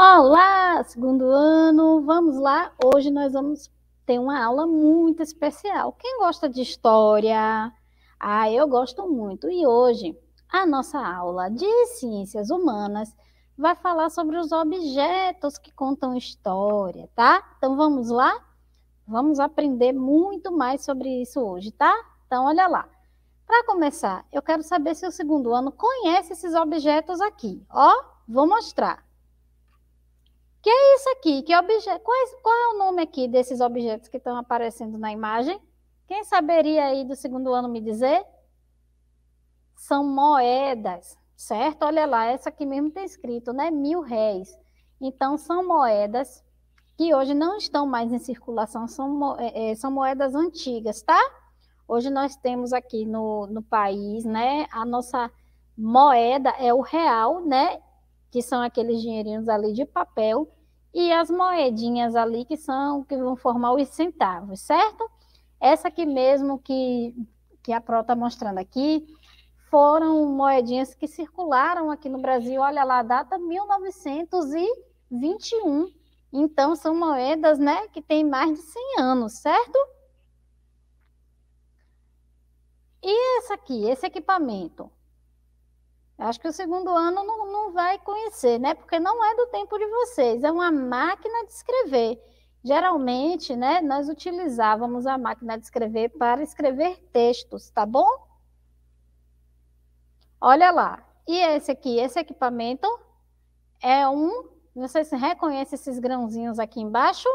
Olá, segundo ano, vamos lá. Hoje nós vamos ter uma aula muito especial. Quem gosta de história? Ah, eu gosto muito. E hoje a nossa aula de ciências humanas vai falar sobre os objetos que contam história, tá? Então vamos lá? Vamos aprender muito mais sobre isso hoje, tá? Então olha lá. Para começar, eu quero saber se o segundo ano conhece esses objetos aqui. Ó, vou mostrar que é isso aqui? Que objeto? Quais, qual é o nome aqui desses objetos que estão aparecendo na imagem? Quem saberia aí do segundo ano me dizer? São moedas, certo? Olha lá, essa aqui mesmo tem tá escrito, né? Mil réis. Então, são moedas que hoje não estão mais em circulação, são, mo é, é, são moedas antigas, tá? Hoje nós temos aqui no, no país, né? A nossa moeda é o real, né? Que são aqueles dinheirinhos ali de papel e as moedinhas ali que são que vão formar os centavos, certo? Essa aqui mesmo que, que a Pro está mostrando aqui foram moedinhas que circularam aqui no Brasil, olha lá, data 1921. Então, são moedas né, que têm mais de 100 anos, certo? E esse aqui, esse equipamento? Acho que o segundo ano não, não vai conhecer, né? Porque não é do tempo de vocês, é uma máquina de escrever. Geralmente, né, nós utilizávamos a máquina de escrever para escrever textos, tá bom? Olha lá. E esse aqui, esse equipamento é um, vocês reconhecem esses grãozinhos aqui embaixo?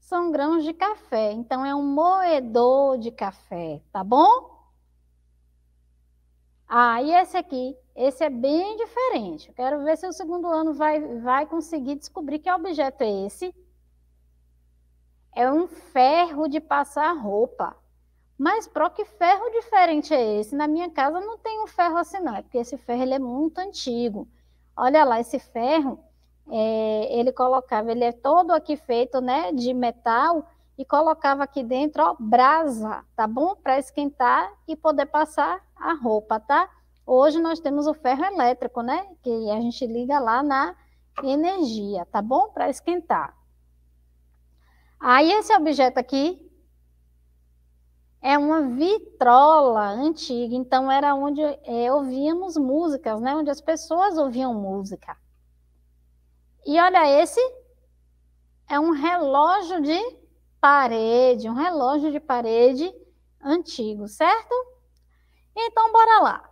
São grãos de café. Então é um moedor de café, tá bom? Ah, e esse aqui, esse é bem diferente. Eu quero ver se o segundo ano vai, vai conseguir descobrir que objeto é esse. É um ferro de passar roupa. Mas, Pro, que ferro diferente é esse? Na minha casa não tem um ferro assim, não. É porque esse ferro ele é muito antigo. Olha lá, esse ferro, é, ele colocava, ele é todo aqui feito né, de metal, e colocava aqui dentro, ó, brasa, tá bom? Para esquentar e poder passar a roupa, tá? Hoje nós temos o ferro elétrico, né? Que a gente liga lá na energia, tá bom? Para esquentar. Aí esse objeto aqui é uma vitrola antiga, então era onde é, ouvíamos músicas, né? Onde as pessoas ouviam música. E olha esse é um relógio de parede, um relógio de parede antigo, certo? Então, bora lá.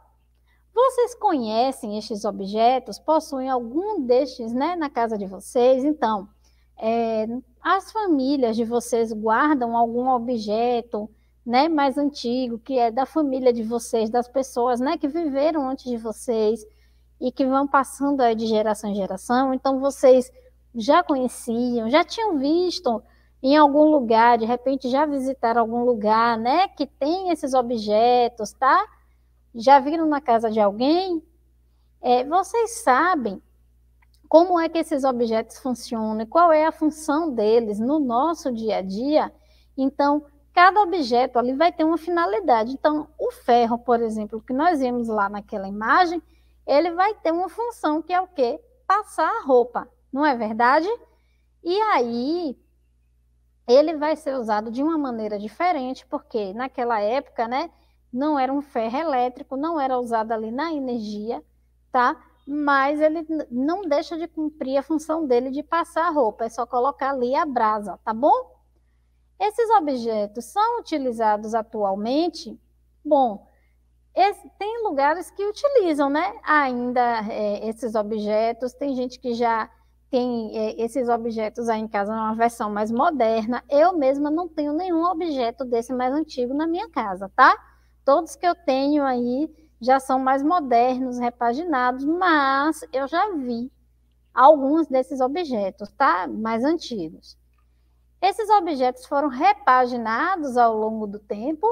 Vocês conhecem estes objetos? Possuem algum destes né, na casa de vocês? Então, é, as famílias de vocês guardam algum objeto né, mais antigo, que é da família de vocês, das pessoas né, que viveram antes de vocês e que vão passando de geração em geração. Então, vocês já conheciam, já tinham visto em algum lugar, de repente já visitaram algum lugar, né, que tem esses objetos, tá? Já viram na casa de alguém? É, vocês sabem como é que esses objetos funcionam e qual é a função deles no nosso dia a dia? Então, cada objeto ali vai ter uma finalidade. Então, o ferro, por exemplo, que nós vimos lá naquela imagem, ele vai ter uma função que é o quê? Passar a roupa, não é verdade? E aí, ele vai ser usado de uma maneira diferente, porque naquela época, né, não era um ferro elétrico, não era usado ali na energia, tá? Mas ele não deixa de cumprir a função dele de passar a roupa, é só colocar ali a brasa, tá bom? Esses objetos são utilizados atualmente? Bom, tem lugares que utilizam, né? Ainda é, esses objetos, tem gente que já tem é, esses objetos aí em casa, é uma versão mais moderna. Eu mesma não tenho nenhum objeto desse mais antigo na minha casa, tá? Todos que eu tenho aí já são mais modernos, repaginados, mas eu já vi alguns desses objetos, tá? Mais antigos. Esses objetos foram repaginados ao longo do tempo,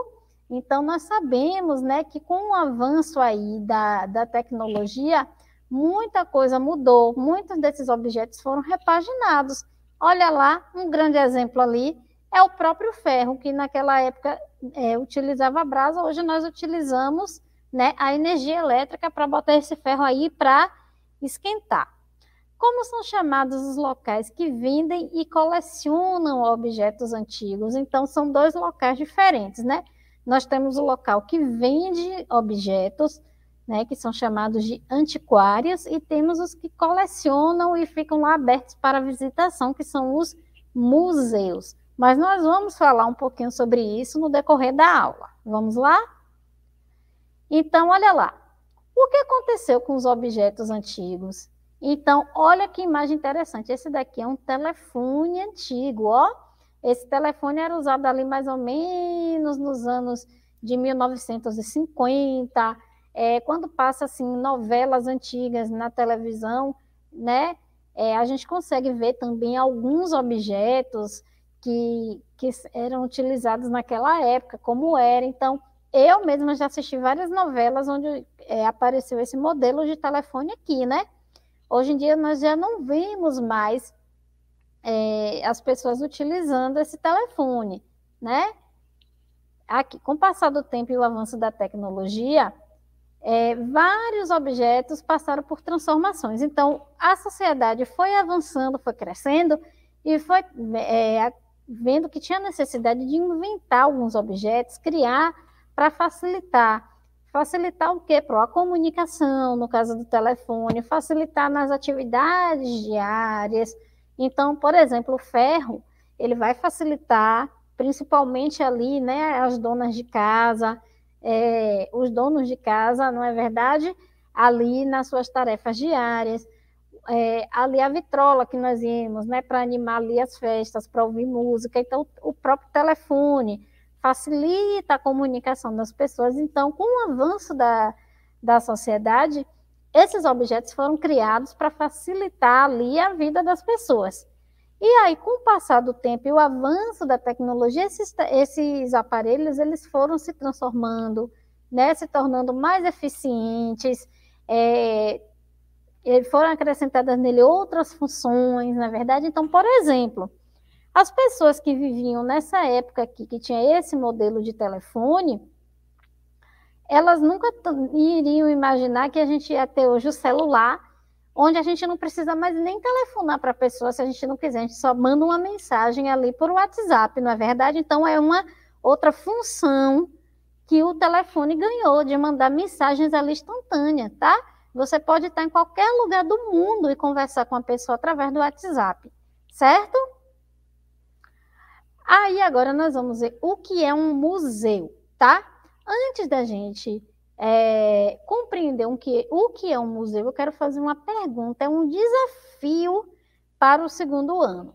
então nós sabemos, né, que com o avanço aí da, da tecnologia, muita coisa mudou, muitos desses objetos foram repaginados. Olha lá, um grande exemplo ali é o próprio ferro, que naquela época é, utilizava a brasa, hoje nós utilizamos né, a energia elétrica para botar esse ferro aí para esquentar. Como são chamados os locais que vendem e colecionam objetos antigos? Então, são dois locais diferentes, né? Nós temos o local que vende objetos né, que são chamados de antiquárias, e temos os que colecionam e ficam lá abertos para visitação, que são os museus. Mas nós vamos falar um pouquinho sobre isso no decorrer da aula. Vamos lá? Então, olha lá. O que aconteceu com os objetos antigos? Então, olha que imagem interessante. Esse daqui é um telefone antigo, ó. Esse telefone era usado ali mais ou menos nos anos de 1950, é, quando passa assim novelas antigas na televisão, né, é, a gente consegue ver também alguns objetos que, que eram utilizados naquela época, como era. Então, eu mesma já assisti várias novelas onde é, apareceu esse modelo de telefone aqui, né? Hoje em dia nós já não vemos mais é, as pessoas utilizando esse telefone, né? Aqui, com o passar do tempo e o avanço da tecnologia, é, vários objetos passaram por transformações. Então, a sociedade foi avançando, foi crescendo e foi é, vendo que tinha necessidade de inventar alguns objetos, criar para facilitar. Facilitar o quê? Para a comunicação, no caso do telefone, facilitar nas atividades diárias. Então, por exemplo, o ferro, ele vai facilitar principalmente ali, né, as donas de casa, é, os donos de casa, não é verdade? Ali nas suas tarefas diárias, é, ali a vitrola que nós íamos, né, para animar ali as festas, para ouvir música, então o próprio telefone facilita a comunicação das pessoas. Então, com o avanço da, da sociedade, esses objetos foram criados para facilitar ali a vida das pessoas. E aí, com o passar do tempo e o avanço da tecnologia, esses, esses aparelhos eles foram se transformando, né, se tornando mais eficientes, é, foram acrescentadas nele outras funções, na verdade. Então, por exemplo, as pessoas que viviam nessa época aqui, que tinha esse modelo de telefone, elas nunca iriam imaginar que a gente ia ter hoje o celular onde a gente não precisa mais nem telefonar para a pessoa se a gente não quiser, a gente só manda uma mensagem ali por WhatsApp, não é verdade? Então é uma outra função que o telefone ganhou de mandar mensagens ali instantâneas, tá? Você pode estar em qualquer lugar do mundo e conversar com a pessoa através do WhatsApp, certo? Aí agora nós vamos ver o que é um museu, tá? Antes da gente é, compreender um que, o que é um museu, eu quero fazer uma pergunta, é um desafio para o segundo ano.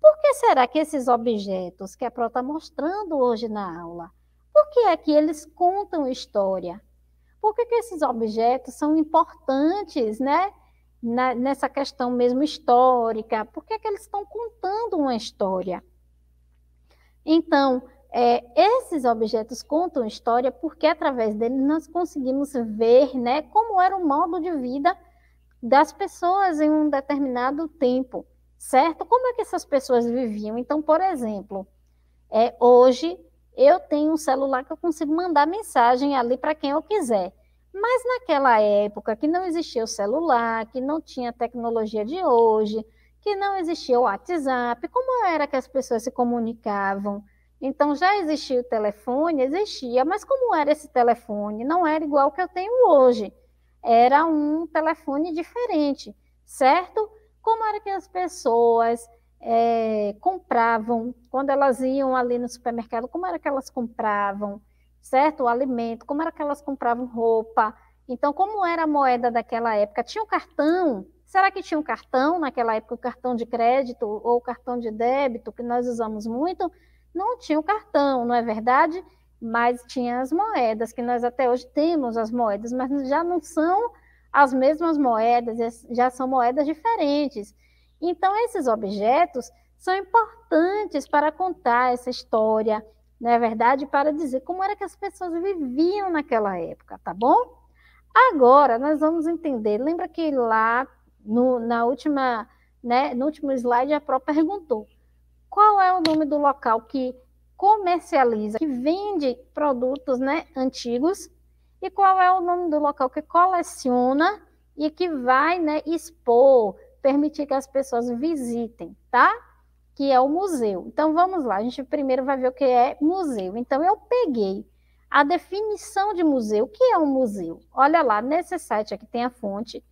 Por que será que esses objetos que a Pro está mostrando hoje na aula, por que é que eles contam história? Por que, que esses objetos são importantes, né? Na, nessa questão mesmo histórica, por que, é que eles estão contando uma história? Então, é, esses objetos contam história porque através deles nós conseguimos ver né, como era o modo de vida das pessoas em um determinado tempo, certo? Como é que essas pessoas viviam? Então, por exemplo, é, hoje eu tenho um celular que eu consigo mandar mensagem ali para quem eu quiser. Mas naquela época que não existia o celular, que não tinha a tecnologia de hoje, que não existia o WhatsApp, como era que as pessoas se comunicavam? Então já existia o telefone, existia, mas como era esse telefone? Não era igual que eu tenho hoje. Era um telefone diferente, certo? Como era que as pessoas é, compravam quando elas iam ali no supermercado? Como era que elas compravam, certo? O alimento, como era que elas compravam roupa? Então, como era a moeda daquela época? Tinha um cartão? Será que tinha um cartão naquela época, o cartão de crédito ou o cartão de débito que nós usamos muito? não tinha o cartão, não é verdade? Mas tinha as moedas, que nós até hoje temos as moedas, mas já não são as mesmas moedas, já são moedas diferentes. Então, esses objetos são importantes para contar essa história, não é verdade? Para dizer como era que as pessoas viviam naquela época, tá bom? Agora, nós vamos entender. Lembra que lá no, na última, né, no último slide, a Pro perguntou qual é o nome do local que comercializa, que vende produtos né, antigos? E qual é o nome do local que coleciona e que vai né, expor, permitir que as pessoas visitem, tá? Que é o museu. Então vamos lá, a gente primeiro vai ver o que é museu. Então eu peguei a definição de museu. O que é um museu? Olha lá, nesse site aqui tem a fonte,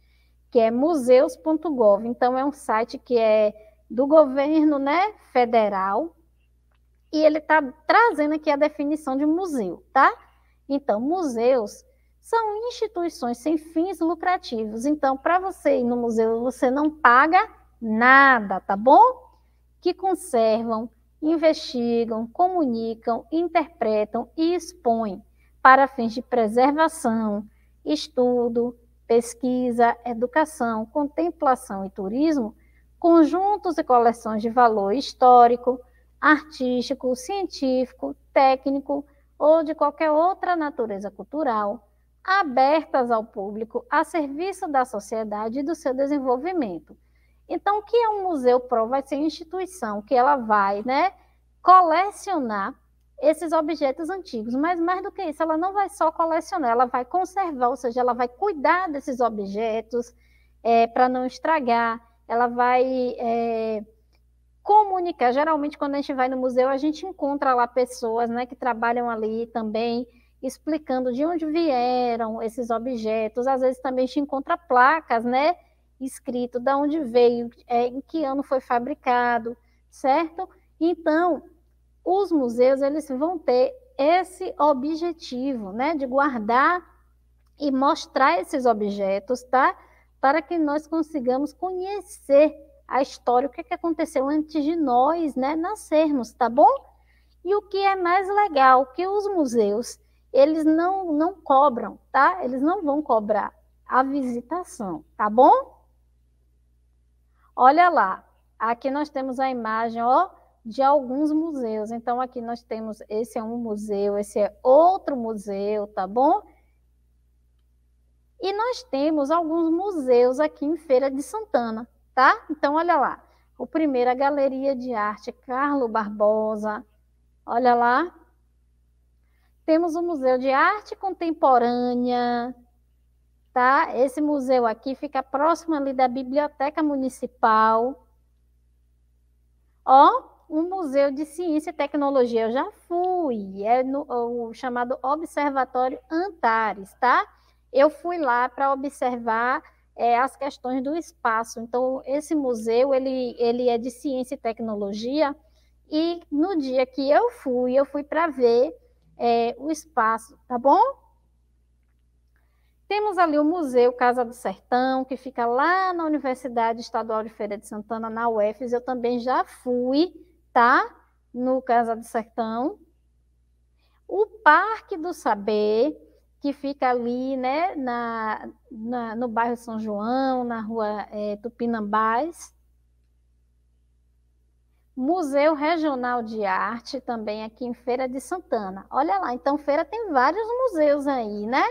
que é museus.gov. Então é um site que é do governo né, federal, e ele está trazendo aqui a definição de museu, tá? Então, museus são instituições sem fins lucrativos. Então, para você ir no museu, você não paga nada, tá bom? Que conservam, investigam, comunicam, interpretam e expõem para fins de preservação, estudo, pesquisa, educação, contemplação e turismo conjuntos e coleções de valor histórico, artístico, científico, técnico ou de qualquer outra natureza cultural, abertas ao público, a serviço da sociedade e do seu desenvolvimento. Então, o que é um museu pro vai ser a instituição que ela vai, né, colecionar esses objetos antigos, mas mais do que isso, ela não vai só colecionar, ela vai conservar, ou seja, ela vai cuidar desses objetos é, eh, para não estragar, ela vai é, comunicar. Geralmente, quando a gente vai no museu, a gente encontra lá pessoas né, que trabalham ali também, explicando de onde vieram esses objetos. Às vezes também a gente encontra placas, né? Escrito de onde veio, é, em que ano foi fabricado, certo? Então, os museus eles vão ter esse objetivo, né, de guardar e mostrar esses objetos, tá? para que nós consigamos conhecer a história, o que, é que aconteceu antes de nós né, nascermos, tá bom? E o que é mais legal, que os museus, eles não, não cobram, tá? Eles não vão cobrar a visitação, tá bom? Olha lá, aqui nós temos a imagem, ó, de alguns museus. Então, aqui nós temos, esse é um museu, esse é outro museu, tá bom? E nós temos alguns museus aqui em Feira de Santana, tá? Então, olha lá. O primeiro, a Galeria de Arte Carlo Barbosa. Olha lá. Temos o Museu de Arte Contemporânea, tá? Esse museu aqui fica próximo ali da Biblioteca Municipal. Ó, um museu de ciência e tecnologia. Eu já fui. É no, o chamado Observatório Antares, tá? eu fui lá para observar é, as questões do espaço. Então, esse museu ele, ele é de ciência e tecnologia, e no dia que eu fui, eu fui para ver é, o espaço, tá bom? Temos ali o Museu Casa do Sertão, que fica lá na Universidade Estadual de Feira de Santana, na UFES. Eu também já fui, tá? No Casa do Sertão. O Parque do Saber, que fica ali né, na, na no bairro São João, na rua é, Tupinambás. Museu Regional de Arte, também aqui em Feira de Santana. Olha lá, então Feira tem vários museus aí, né?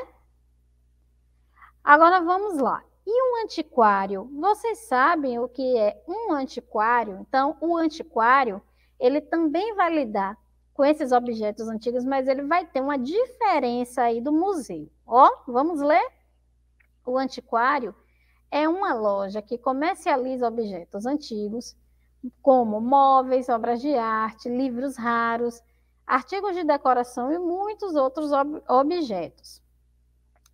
Agora vamos lá. E um antiquário? Vocês sabem o que é um antiquário? Então, o antiquário, ele também vai lidar com esses objetos antigos, mas ele vai ter uma diferença aí do museu. Ó, vamos ler? O antiquário é uma loja que comercializa objetos antigos, como móveis, obras de arte, livros raros, artigos de decoração e muitos outros ob objetos.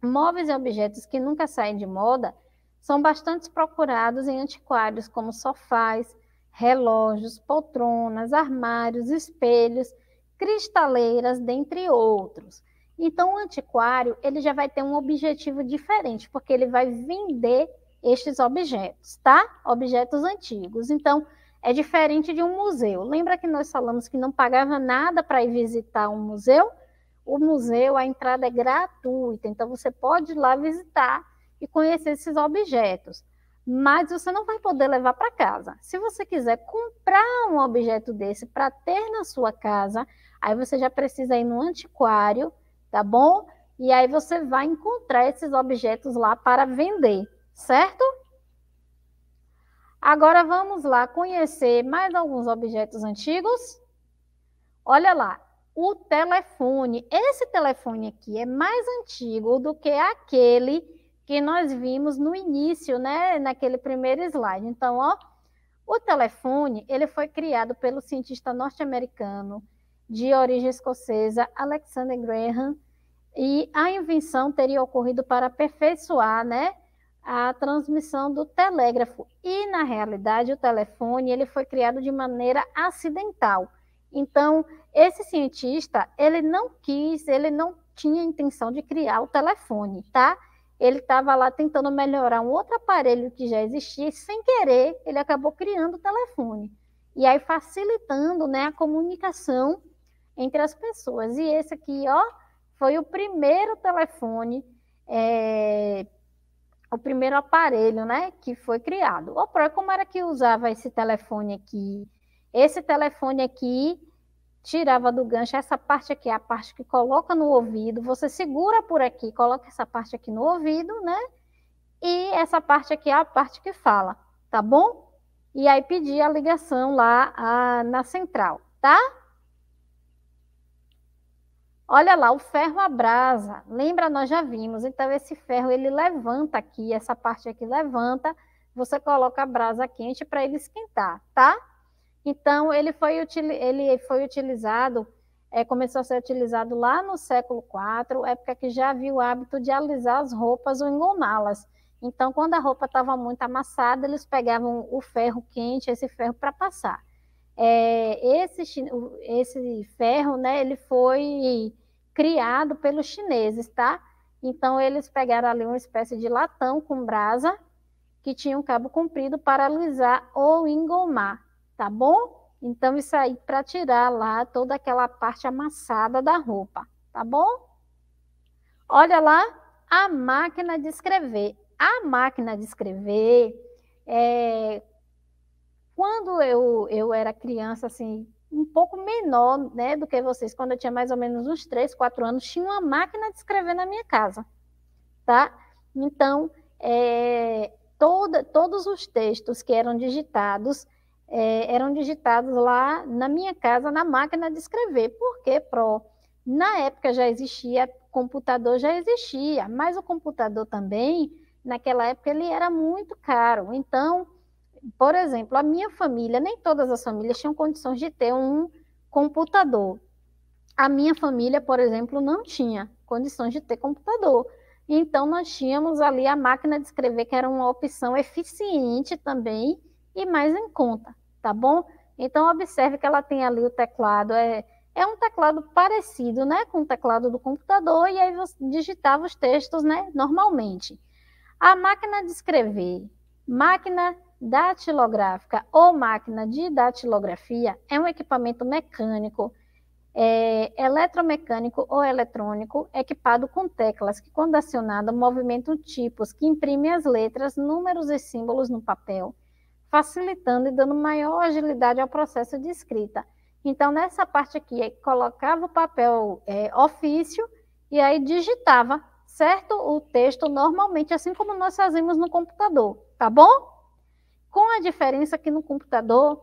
Móveis e objetos que nunca saem de moda são bastante procurados em antiquários, como sofás, relógios, poltronas, armários, espelhos cristaleiras, dentre outros. Então, o antiquário ele já vai ter um objetivo diferente, porque ele vai vender estes objetos, tá? Objetos antigos. Então, é diferente de um museu. Lembra que nós falamos que não pagava nada para ir visitar um museu? O museu, a entrada é gratuita, então você pode ir lá visitar e conhecer esses objetos, mas você não vai poder levar para casa. Se você quiser comprar um objeto desse para ter na sua casa, Aí você já precisa ir no antiquário, tá bom? E aí você vai encontrar esses objetos lá para vender, certo? Agora vamos lá conhecer mais alguns objetos antigos. Olha lá, o telefone. Esse telefone aqui é mais antigo do que aquele que nós vimos no início, né? Naquele primeiro slide. Então, ó, o telefone ele foi criado pelo cientista norte-americano de origem escocesa Alexander Graham, e a invenção teria ocorrido para aperfeiçoar, né, a transmissão do telégrafo. E na realidade o telefone ele foi criado de maneira acidental. Então, esse cientista, ele não quis, ele não tinha intenção de criar o telefone, tá? Ele estava lá tentando melhorar um outro aparelho que já existia e sem querer ele acabou criando o telefone. E aí facilitando, né, a comunicação entre as pessoas. E esse aqui, ó, foi o primeiro telefone, é, o primeiro aparelho, né, que foi criado. O Pro, como era que usava esse telefone aqui? Esse telefone aqui tirava do gancho essa parte aqui, a parte que coloca no ouvido, você segura por aqui, coloca essa parte aqui no ouvido, né? E essa parte aqui é a parte que fala, tá bom? E aí pedir a ligação lá a, na central, tá? Olha lá, o ferro abrasa. Lembra, nós já vimos. Então, esse ferro, ele levanta aqui, essa parte aqui levanta. Você coloca a brasa quente para ele esquentar, tá? Então, ele foi, ele foi utilizado, é, começou a ser utilizado lá no século IV, época que já havia o hábito de alisar as roupas ou engomá-las. Então, quando a roupa estava muito amassada, eles pegavam o ferro quente, esse ferro, para passar é, esse, esse ferro, né, ele foi criado pelos chineses, tá? Então, eles pegaram ali uma espécie de latão com brasa, que tinha um cabo comprido para alisar ou engomar, tá bom? Então, isso aí para tirar lá toda aquela parte amassada da roupa, tá bom? Olha lá, a máquina de escrever. A máquina de escrever, é, quando eu, eu era criança, assim, um pouco menor né, do que vocês, quando eu tinha mais ou menos uns 3, 4 anos, tinha uma máquina de escrever na minha casa, tá? Então, é, toda, todos os textos que eram digitados, é, eram digitados lá na minha casa, na máquina de escrever. Por quê, Pro? Na época já existia, computador já existia, mas o computador também, naquela época, ele era muito caro. Então, por exemplo, a minha família, nem todas as famílias tinham condições de ter um computador. A minha família, por exemplo, não tinha condições de ter computador. Então, nós tínhamos ali a máquina de escrever, que era uma opção eficiente também e mais em conta, tá bom? Então, observe que ela tem ali o teclado, é, é um teclado parecido né, com o teclado do computador, e aí você digitava os textos né, normalmente. A máquina de escrever, máquina datilográfica ou máquina de datilografia é um equipamento mecânico, é, eletromecânico ou eletrônico, equipado com teclas que, quando acionada, movimentam tipos que imprimem as letras, números e símbolos no papel, facilitando e dando maior agilidade ao processo de escrita. Então, nessa parte aqui, colocava o papel é, ofício e aí digitava, certo? O texto normalmente, assim como nós fazemos no computador, tá bom? Com a diferença que no computador,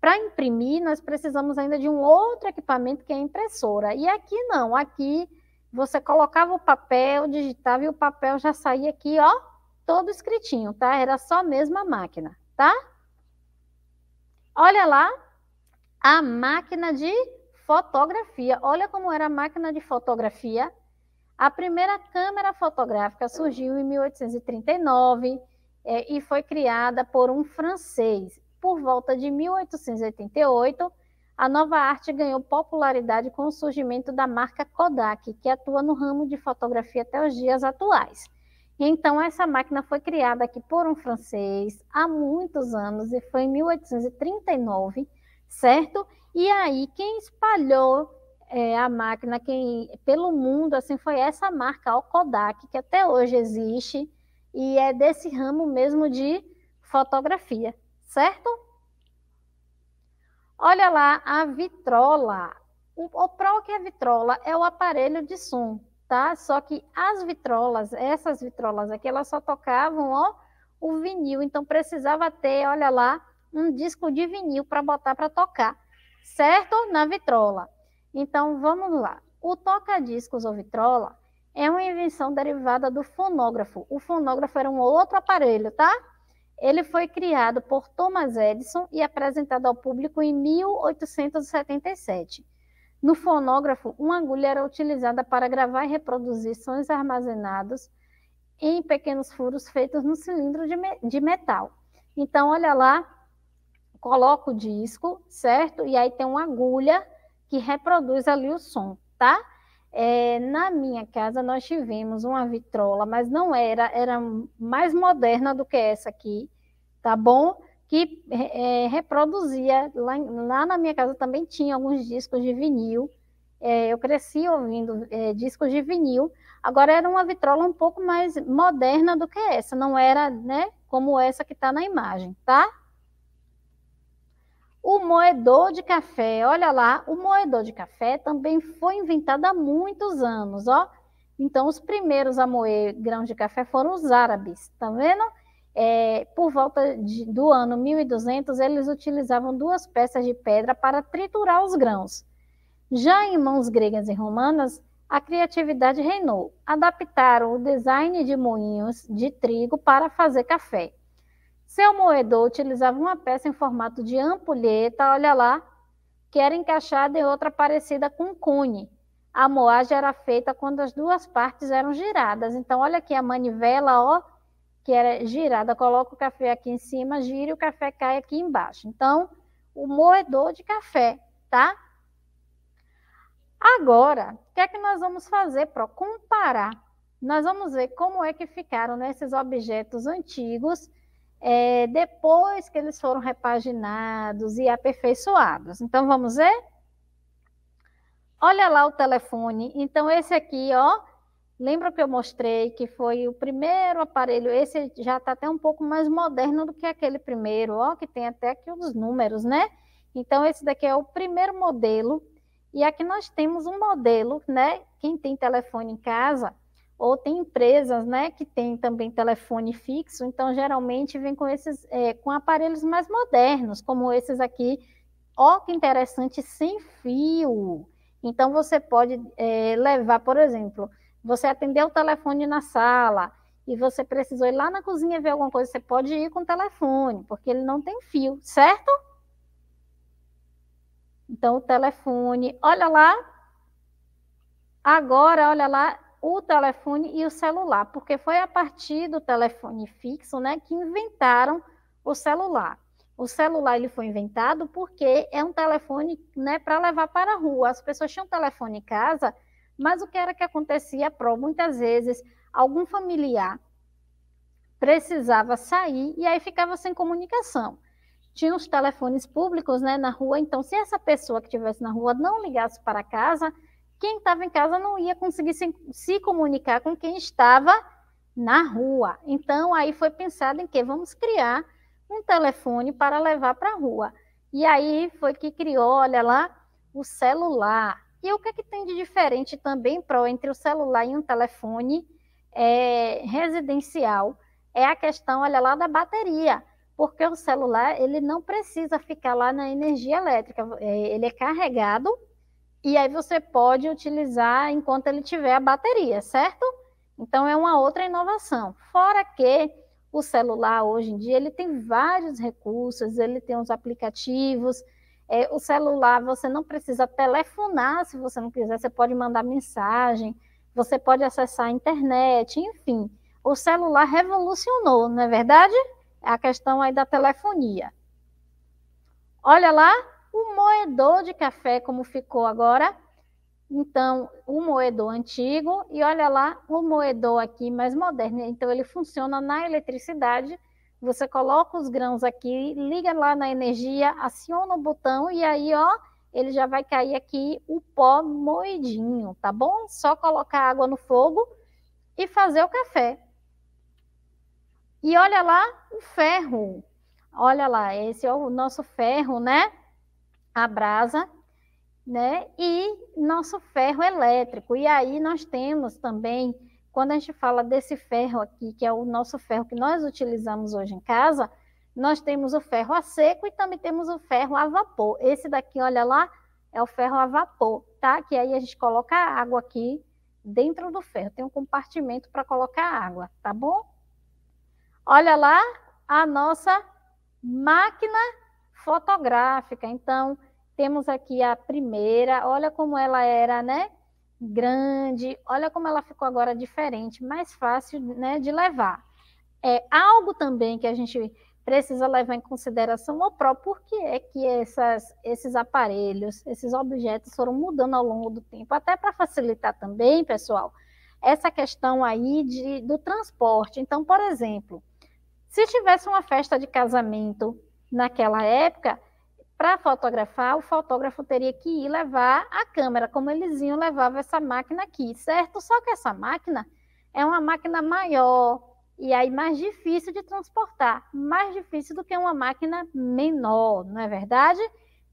para imprimir, nós precisamos ainda de um outro equipamento que é a impressora. E aqui não, aqui você colocava o papel, digitava e o papel já saía aqui, ó, todo escritinho, tá? Era só a mesma máquina, tá? Olha lá, a máquina de fotografia. Olha como era a máquina de fotografia. A primeira câmera fotográfica surgiu em 1839 é, e foi criada por um francês. Por volta de 1888, a nova arte ganhou popularidade com o surgimento da marca Kodak, que atua no ramo de fotografia até os dias atuais. Então, essa máquina foi criada aqui por um francês há muitos anos, e foi em 1839, certo? E aí, quem espalhou é, a máquina quem, pelo mundo assim foi essa marca, o Kodak, que até hoje existe, e é desse ramo mesmo de fotografia, certo? Olha lá a vitrola. O, o que é vitrola é o aparelho de som, tá? Só que as vitrolas, essas vitrolas aqui, elas só tocavam ó, o vinil, então precisava ter, olha lá, um disco de vinil para botar para tocar, certo? Na vitrola. Então vamos lá. O toca-discos ou vitrola é uma invenção derivada do fonógrafo. O fonógrafo era um outro aparelho, tá? Ele foi criado por Thomas Edison e apresentado ao público em 1877. No fonógrafo, uma agulha era utilizada para gravar e reproduzir sons armazenados em pequenos furos feitos no cilindro de, me de metal. Então, olha lá, coloca o disco, certo? E aí tem uma agulha que reproduz ali o som, tá? É, na minha casa nós tivemos uma vitrola, mas não era, era mais moderna do que essa aqui, tá bom? Que é, reproduzia, lá, lá, na minha casa também tinha alguns discos de vinil, é, eu cresci ouvindo é, discos de vinil, agora era uma vitrola um pouco mais moderna do que essa, não era né, como essa que está na imagem, tá? O moedor de café, olha lá, o moedor de café também foi inventado há muitos anos, ó. Então, os primeiros a moer grãos de café foram os árabes, tá vendo? É, por volta de, do ano 1200, eles utilizavam duas peças de pedra para triturar os grãos. Já em mãos gregas e romanas, a criatividade reinou. Adaptaram o design de moinhos de trigo para fazer café. Seu moedor utilizava uma peça em formato de ampulheta, olha lá, que era encaixada em outra parecida com cune. A moagem era feita quando as duas partes eram giradas. Então, olha aqui a manivela, ó, que era girada. Coloca o café aqui em cima, gira e o café cai aqui embaixo. Então, o moedor de café, tá? Agora, o que é que nós vamos fazer para comparar? Nós vamos ver como é que ficaram né, esses objetos antigos é, depois que eles foram repaginados e aperfeiçoados. Então, vamos ver? Olha lá o telefone. Então, esse aqui, ó, lembra que eu mostrei que foi o primeiro aparelho, esse já está até um pouco mais moderno do que aquele primeiro, ó, que tem até aqui os números, né? Então, esse daqui é o primeiro modelo, e aqui nós temos um modelo, né? Quem tem telefone em casa ou tem empresas né, que tem também telefone fixo, então geralmente vem com esses é, com aparelhos mais modernos, como esses aqui. Ó, que interessante, sem fio. Então você pode é, levar, por exemplo, você atendeu o telefone na sala e você precisou ir lá na cozinha ver alguma coisa, você pode ir com o telefone, porque ele não tem fio, certo? Então o telefone, olha lá. Agora, olha lá, o telefone e o celular, porque foi a partir do telefone fixo, né, que inventaram o celular. O celular ele foi inventado porque é um telefone, né, para levar para a rua. As pessoas tinham telefone em casa, mas o que era que acontecia pro muitas vezes algum familiar precisava sair e aí ficava sem comunicação. Tinha os telefones públicos, né, na rua, então se essa pessoa que estivesse na rua não ligasse para casa, quem estava em casa não ia conseguir se, se, comunicar com quem estava na rua. Então, aí foi pensado em que vamos criar um telefone para levar para a rua. E aí foi que criou, olha lá, o celular. E o que, é que tem de diferente também, Pro, entre o celular e um telefone é, residencial? É a questão, olha lá, da bateria porque o celular ele não precisa ficar lá na energia elétrica, é, ele é carregado e aí você pode utilizar enquanto ele tiver a bateria, certo? Então é uma outra inovação. Fora que o celular hoje em dia ele tem vários recursos, ele tem os aplicativos. É, o celular você não precisa telefonar se você não quiser, você pode mandar mensagem, você pode acessar a internet, enfim. O celular revolucionou, não é verdade? É A questão aí da telefonia. Olha lá, o moedor de café, como ficou agora, então, o moedor antigo, e olha lá, o moedor aqui mais moderno. Então, ele funciona na eletricidade. Você coloca os grãos aqui, liga lá na energia, aciona o botão e aí, ó, ele já vai cair aqui o pó moedinho tá bom? Só colocar água no fogo e fazer o café. E olha lá o ferro. Olha lá, esse é o nosso ferro, né? a brasa, né? E nosso ferro elétrico. E aí nós temos também, quando a gente fala desse ferro aqui, que é o nosso ferro que nós utilizamos hoje em casa, nós temos o ferro a seco e também temos o ferro a vapor. Esse daqui, olha lá, é o ferro a vapor, tá? Que aí a gente coloca a água aqui dentro do ferro. Tem um compartimento para colocar água, tá bom? Olha lá a nossa máquina fotográfica. Então, temos aqui a primeira, olha como ela era, né? Grande, olha como ela ficou agora diferente, mais fácil né, de levar. É algo também que a gente precisa levar em consideração o próprio porque é que essas, esses aparelhos, esses objetos foram mudando ao longo do tempo, até para facilitar também, pessoal, essa questão aí de, do transporte. Então, por exemplo, se tivesse uma festa de casamento naquela época, para fotografar, o fotógrafo teria que ir levar a câmera, como eles iam levar essa máquina aqui, certo? Só que essa máquina é uma máquina maior e aí mais difícil de transportar, mais difícil do que uma máquina menor, não é verdade?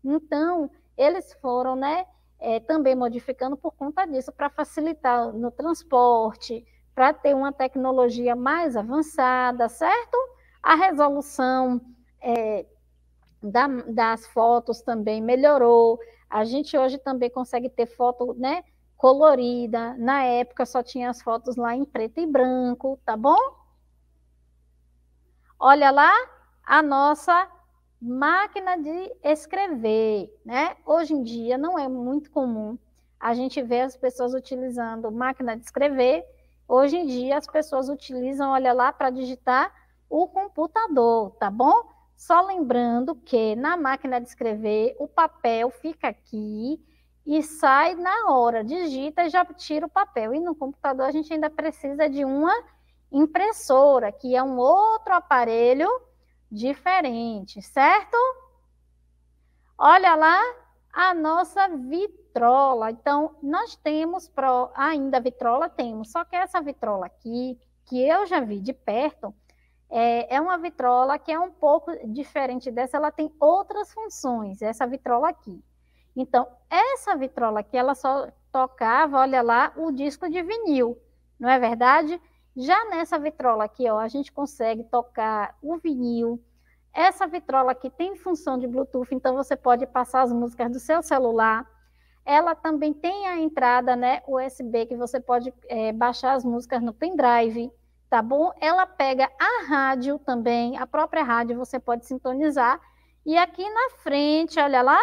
Então, eles foram, né, é, também modificando por conta disso, para facilitar no transporte, para ter uma tecnologia mais avançada, certo? A resolução é, da, das fotos também melhorou. A gente hoje também consegue ter foto, né, colorida. Na época só tinha as fotos lá em preto e branco, tá bom? Olha lá a nossa máquina de escrever, né? Hoje em dia não é muito comum a gente ver as pessoas utilizando máquina de escrever. Hoje em dia as pessoas utilizam, olha lá, para digitar o computador, tá bom? Só lembrando que na máquina de escrever, o papel fica aqui e sai na hora, digita e já tira o papel. E no computador a gente ainda precisa de uma impressora, que é um outro aparelho diferente, certo? Olha lá a nossa vitrola. Então, nós temos pro... ainda vitrola, temos, só que essa vitrola aqui, que eu já vi de perto, é, é uma vitrola que é um pouco diferente dessa, ela tem outras funções, essa vitrola aqui. Então, essa vitrola aqui, ela só tocava, olha lá, o disco de vinil, não é verdade? Já nessa vitrola aqui, ó, a gente consegue tocar o vinil. Essa vitrola aqui tem função de Bluetooth, então você pode passar as músicas do seu celular. Ela também tem a entrada né, USB que você pode é, baixar as músicas no pendrive tá bom? Ela pega a rádio também, a própria rádio você pode sintonizar. E aqui na frente, olha lá,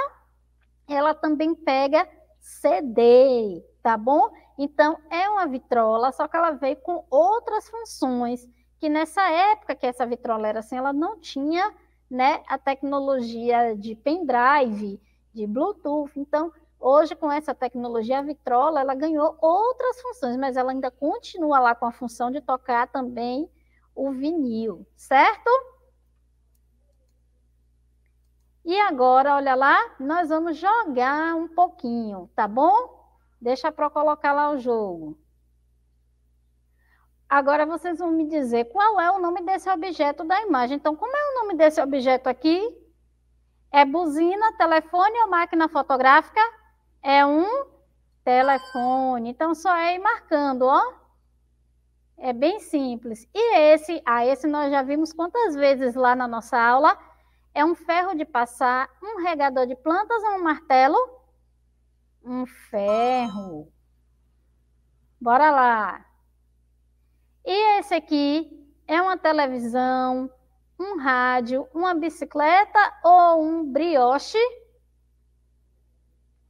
ela também pega CD, tá bom? Então é uma vitrola, só que ela veio com outras funções, que nessa época que essa vitrola era assim, ela não tinha, né, a tecnologia de pendrive, de Bluetooth. Então Hoje, com essa tecnologia, a vitrola ela ganhou outras funções, mas ela ainda continua lá com a função de tocar também o vinil, certo? E agora, olha lá, nós vamos jogar um pouquinho, tá bom? Deixa para colocar lá o jogo. Agora vocês vão me dizer qual é o nome desse objeto da imagem. Então, como é o nome desse objeto aqui? É buzina, telefone ou máquina fotográfica? é um telefone. Então, só é ir marcando, ó. É bem simples. E esse, ah, esse nós já vimos quantas vezes lá na nossa aula. É um ferro de passar, um regador de plantas ou um martelo? Um ferro. Bora lá. E esse aqui é uma televisão, um rádio, uma bicicleta ou um brioche?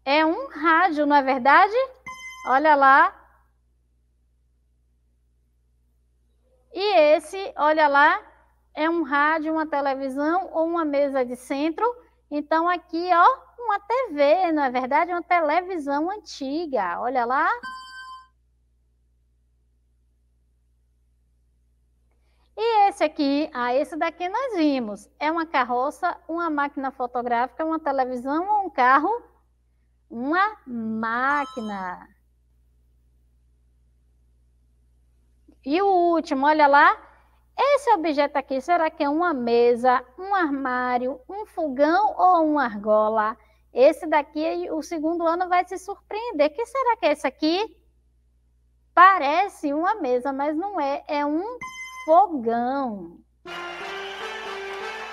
é um rádio, não é verdade? Olha lá. E esse, olha lá, é um rádio, uma televisão ou uma mesa de centro. Então, aqui, ó, uma TV, não é verdade? Uma televisão antiga. Olha lá. E esse aqui, ah, esse daqui nós vimos. É uma carroça, uma máquina fotográfica, uma televisão ou um carro uma máquina. E o último, olha lá. Esse objeto aqui, será que é uma mesa, um armário, um fogão ou uma argola? Esse daqui, o segundo ano, vai se surpreender. que será que é esse aqui? Parece uma mesa, mas não é. É um fogão.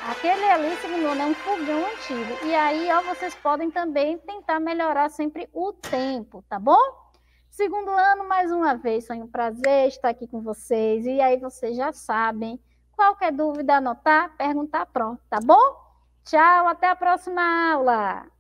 Aquele ali, segundo eu, é um fogão antigo. E aí, ó, vocês podem também tentar melhorar sempre o tempo, tá bom? Segundo ano, mais uma vez, foi um prazer estar aqui com vocês. E aí, vocês já sabem. Qualquer dúvida, anotar, perguntar, pronto, tá bom? Tchau, até a próxima aula!